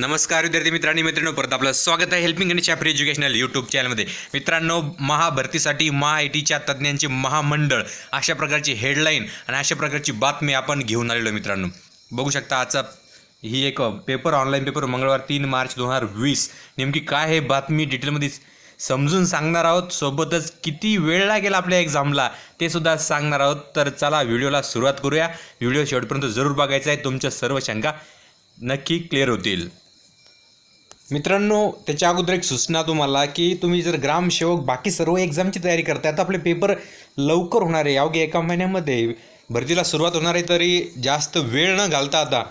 नमस्कार विद्यार्थी मित्रांनी मित्रांनो परत आपलं स्वागत आहे हेल्पिंग आणि चॅप्री एज्युकेशनल यूट्यूब चॅनलमध्ये मित्रांनो महाभरतीसाठी महा आय टीच्या तज्ज्ञांचे महामंडळ अशा प्रकारची हेडलाईन आणि अशा प्रकारची बातमी आपण घेऊन आलेलो मित्रांनो बघू शकता आजचा ही एक पेपर ऑनलाईन पेपर मंगळवार तीन मार्च दोन हजार वीस नेमकी काय हे बातमी डिटेलमध्ये समजून सांगणार आहोत सोबतच किती वेळ लागेल आपल्या एक्झामला ते सुद्धा सांगणार आहोत तर चला व्हिडिओला सुरुवात करूया व्हिडिओ शेवटपर्यंत जरूर बघायचा आहे तुमच्या सर्व शंका नक्की क्लिअर होतील मित्रांनो त्याच्या अगोदर एक सूचना तुम्हाला की तुम्ही जर ग्रामसेवक बाकी सर्व एक्झामची तयारी करताय आता आपले पेपर लवकर होणार आहे अवघ्या एका महिन्यामध्ये भरतीला सुरुवात होणार आहे तरी जास्त वेळ न घालता आता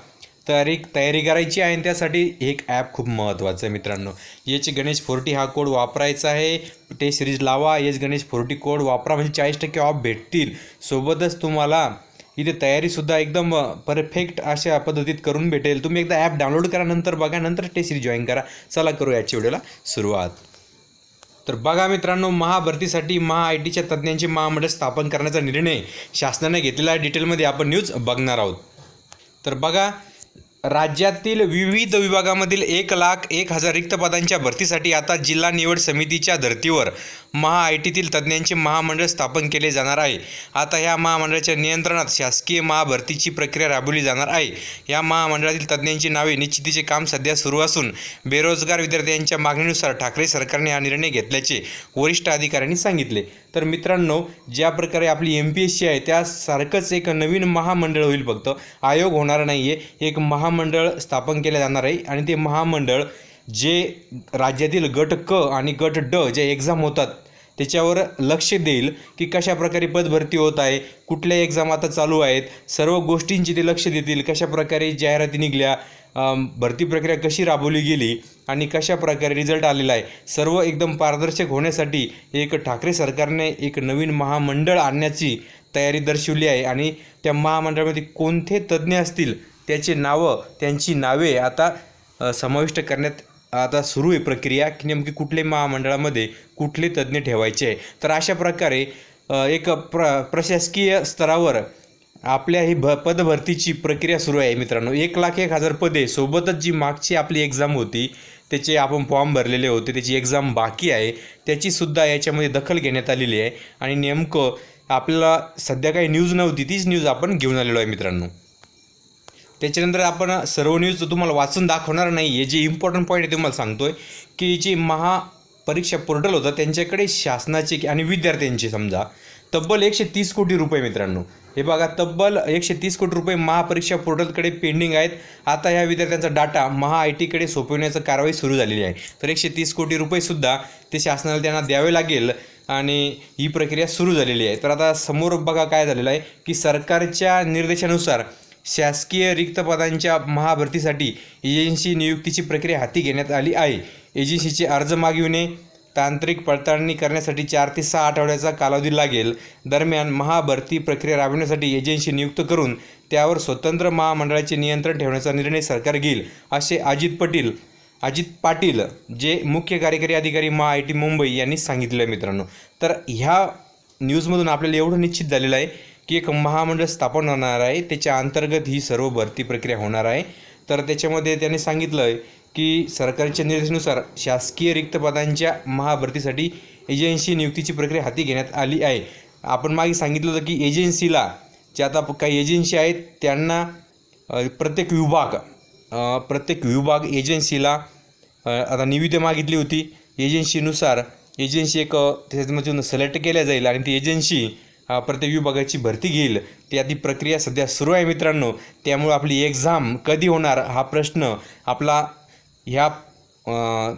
तयारी तयारी करायची आहे आणि त्यासाठी एक ॲप खूप महत्त्वाचं आहे मित्रांनो एच गणेश फोर्टी हा कोड वापरायचा आहे ते सिरीज लावा एच गणेश फोर्टी कोड वापरा म्हणजे चाळीस टक्के ऑफ भेटतील सोबतच तुम्हाला इथे तयारीसुद्धा एकदम परफेक्ट अशा पद्धतीत करून भेटेल तुम्ही एकदा ॲप डाउनलोड करा नंतर बघा नंतर टेस्टरी जॉईन करा चला करू याची व्हिडिओला सुरुवात तर बघा मित्रांनो महाभरतीसाठी महा आय टीच्या तज्ज्ञांचे महामंडळ स्थापन करण्याचा निर्णय शासनाने घेतलेला आहे डिटेलमध्ये आपण न्यूज बघणार आहोत तर बघा राज्यातील विविध विभागामधील एक लाख एक हजार रिक्त पदांच्या भरतीसाठी आता जिल्हा निवड समितीच्या धर्तीवर महा आय टीतील तज्ज्ञांचे महामंडळ स्थापन केले जाणार आहे आता ह्या महामंडळाच्या नियंत्रणात शासकीय महाभरतीची प्रक्रिया राबवली जाणार आहे या महामंडळातील तज्ज्ञांची नावे निश्चितीचे काम सध्या सुरू असून बेरोजगार विद्यार्थ्यांच्या मागणीनुसार ठाकरे सरकारने हा निर्णय घेतल्याचे वरिष्ठ अधिकाऱ्यांनी सांगितले तर मित्रांनो ज्या प्रकारे आपली एम पी एस सी आहे त्यासारखंच एक नवीन महामंडळ होईल फक्त आयोग होणार नाही आहे एक महामंडळ स्थापन केलं जाणार आहे आणि ते महामंडळ जे राज्यातील गट क आणि गट ड जे एक्झाम होतात त्याच्यावर लक्ष देईल की कशा प्रकारे पदभरती होत आहे कुठल्या एक्झाम आता चालू आहेत सर्व गोष्टींची ते लक्ष देतील कशा प्रकारे जाहिराती निघल्या भरती प्रक्रिया कशी राबवली गेली आणि कशा प्रकारे रिझल्ट आलेला आहे सर्व एकदम पारदर्शक होण्यासाठी एक ठाकरे सरकारने एक नवीन महामंडळ आणण्याची तयारी दर्शवली आहे आणि त्या महामंडळामध्ये कोणते तज्ज्ञ असतील त्याचे नावं त्यांची नावे आता समाविष्ट करण्यात आता सुरू आहे प्रक्रिया की नेमकी कुठले महामंडळामध्ये कुठले तज्ज्ञ ठेवायचे आहे तर अशा प्रकारे एक प्र प्रशासकीय स्तरावर आपल्या ही भ पदभरतीची प्रक्रिया सुरू आहे मित्रांनो एक लाख एक हजार पदे सोबतच जी मागची आपली एक्झाम होती त्याचे आपण फॉर्म भरलेले होते त्याची एक्झाम बाकी आहे त्याचीसुद्धा याच्यामध्ये दखल घेण्यात आलेली आहे आणि नेमकं आपल्याला सध्या काही न्यूज नव्हती तीच न्यूज आपण घेऊन आलेलो आहे मित्रांनो त्याच्यानंतर आपण सर्व न्यूज तुम्हाला वाचून दाखवणार नाही हे जे इम्पॉर्टंट पॉईंट आहे तुम्हाला सांगतो आहे की जे महापरीक्षा पोर्टल होतं त्यांच्याकडे शासनाचे आणि विद्यार्थ्यांचे समजा तब्बल एकशे तीस कोटी रुपये मित्रांनो हे बघा तब्बल एकशे तीस कोटी रुपये महापरीक्षा पोर्टलकडे पेंडिंग आहेत आता ह्या विद्यार्थ्यांचा डाटा महा आय टीकडे सोपविण्याचं कारवाई सुरू झालेली आहे तर एकशे तीस कोटी रुपयेसुद्धा ते शासनाला त्यांना द्यावे लागेल आणि ही प्रक्रिया सुरू झालेली आहे तर आता समोर बघा काय झालेलं आहे की सरकारच्या निर्देशानुसार शासकीय रिक्त पदांच्या महाभरतीसाठी एजन्सी नियुक्तीची प्रक्रिया हाती घेण्यात आली आहे एजन्सीचे अर्ज मागविणे तांत्रिक पडताळणी करण्यासाठी चार ते सहा आठवड्याचा कालावधी लागेल दरम्यान महाभरती प्रक्रिया राबविण्यासाठी एजन्सी नियुक्त करून त्यावर स्वतंत्र महामंडळाचे नियंत्रण ठेवण्याचा निर्णय सरकार घेईल असे अजित पटील अजित पाटील जे मुख्य कार्यकारी अधिकारी मा आय टी मुंबई यांनी सांगितलं आहे मित्रांनो तर ह्या न्यूजमधून आपल्याला एवढं निश्चित झालेलं आहे की एक महामंडळ स्थापन होणार आहे त्याच्या अंतर्गत ही सर्व भरती प्रक्रिया होणार आहे तर त्याच्यामध्ये त्याने सांगितलं आहे की सरकारच्या निर्देशानुसार शासकीय रिक्त पदांच्या महाभरतीसाठी एजन्सी नियुक्तीची प्रक्रिया हाती घेण्यात आली आहे आपण मागे सांगितलं होतं की एजन्सीला ज्या आता काही एजन्सी आहेत त्यांना प्रत्येक विभाग प्रत्येक विभाग एजन्सीला आता निविदा मागितली होती एजन्सीनुसार एजन्सी एक त्याच्यामधून सिलेक्ट केल्या जाईल आणि ती एजन्सी प्रत्येक विभागाची भरती घेईल त्या ती प्रक्रिया सध्या सुरू आहे मित्रांनो त्यामुळे आपली एक्झाम कधी होणार हा प्रश्न आपला ह्या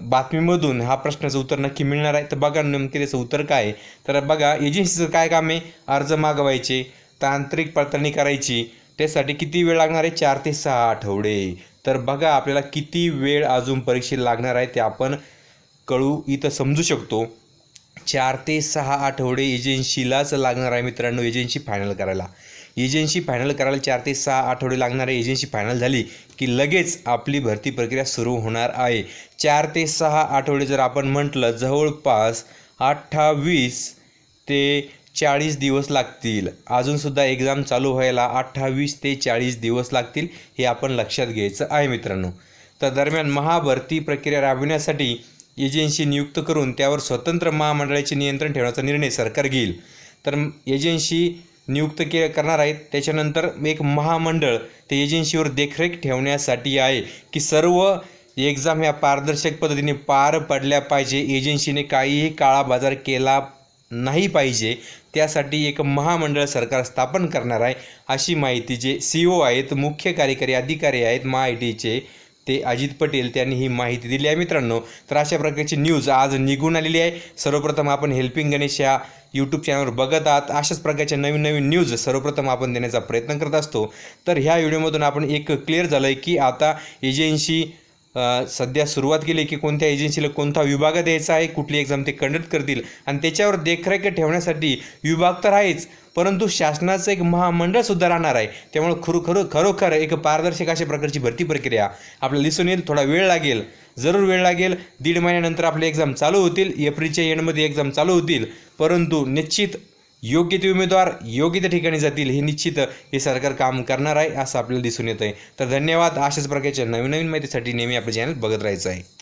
बातमीमधून हा प्रश्नाचं उत्तर नक्की मिळणार आहे तर बघा नेमके त्याचं उत्तर काय तर बघा एजन्सीचं काय काम आहे अर्ज मागवायचे तांत्रिक पडताळणी करायची त्यासाठी किती वेळ लागणार आहे चार ते सहा आठवडे तर बघा आपल्याला किती वेळ अजून परीक्षेत लागणार आहे ते आपण कळू इथं समजू शकतो चार ते सहा आठवडे एजन्सीलाच लागणार आहे मित्रांनो एजन्सी फायनल करायला एजन्सी फायनल करायला चार ते सहा आठवडे लागणारे एजन्सी फायनल झाली की लगेच आपली भरती प्रक्रिया सुरू होणार आहे चार ते सहा आठवडे जर आपण म्हटलं जवळपास अठ्ठावीस ते चाळीस दिवस लागतील अजूनसुद्धा एक्झाम चालू व्हायला अठ्ठावीस ते चाळीस दिवस लागतील हे आपण लक्षात घ्यायचं आहे मित्रांनो तर दरम्यान महाभरती प्रक्रिया राबविण्यासाठी एजन्सी नियुक्त करून त्यावर स्वतंत्र महामंडळाचे नियंत्रण ठेवण्याचा निर्णय सरकार घेईल तर एजन्सी नियुक्त के करणार आहेत त्याच्यानंतर एक महामंडळ ते एजन्सीवर देखरेख ठेवण्यासाठी आहे की सर्व एक्झाम ह्या पारदर्शक पद्धतीने पार पडल्या पाहिजे एजन्सीने काहीही काळाबाजार केला नाही पाहिजे त्यासाठी एक महामंडळ सरकार स्थापन करणार आहे अशी माहिती जे सी ओ e आहेत मुख्य कार्यकारी अधिकारी आहेत आय टीचे ते अजित पटेल त्यांनी ही माहिती दिली आहे मित्रांनो तर अशा प्रकारची न्यूज आज निघून आलेली आहे सर्वप्रथम आपण हेल्पिंग गणेश या यूट्यूब चॅनलवर बघत आहात अशाच प्रकारच्या नवीन नवीन न्यूज सर्वप्रथम आपण देण्याचा प्रयत्न करत असतो तर ह्या व्हिडिओमधून आपण एक क्लिअर झालं आहे की आता एजन्सी सध्या सुरुवात केली की कोणत्या एजन्सीला कोणता विभाग द्यायचा आहे कुठली एक्झाम ते कंडक्ट करतील आणि त्याच्यावर देखरेख ठेवण्यासाठी विभाग तर आहेच परंतु शासनाचं एक महामंडळ सुद्धा राहणार आहे त्यामुळे खरो खरो खरोखर एक पारदर्शक अशा प्रकारची भरती प्रक्रिया आपल्याला दिसून येईल थोडा वेळ लागेल जरूर वेळ लागेल दीड महिन्यानंतर आपले एक्झाम चालू होतील एप्रिलच्या एंडमध्ये एक्झाम चालू होतील परंतु निश्चित योग्य ते उमेदवार योग्य त्या ठिकाणी जातील हे निश्चित हे सरकार काम करणार आहे असं आपल्याला दिसून येत आहे तर धन्यवाद अशाच प्रकारच्या नवीन नवीन माहितीसाठी नेहमी आपलं चॅनल बघत राहायचं आहे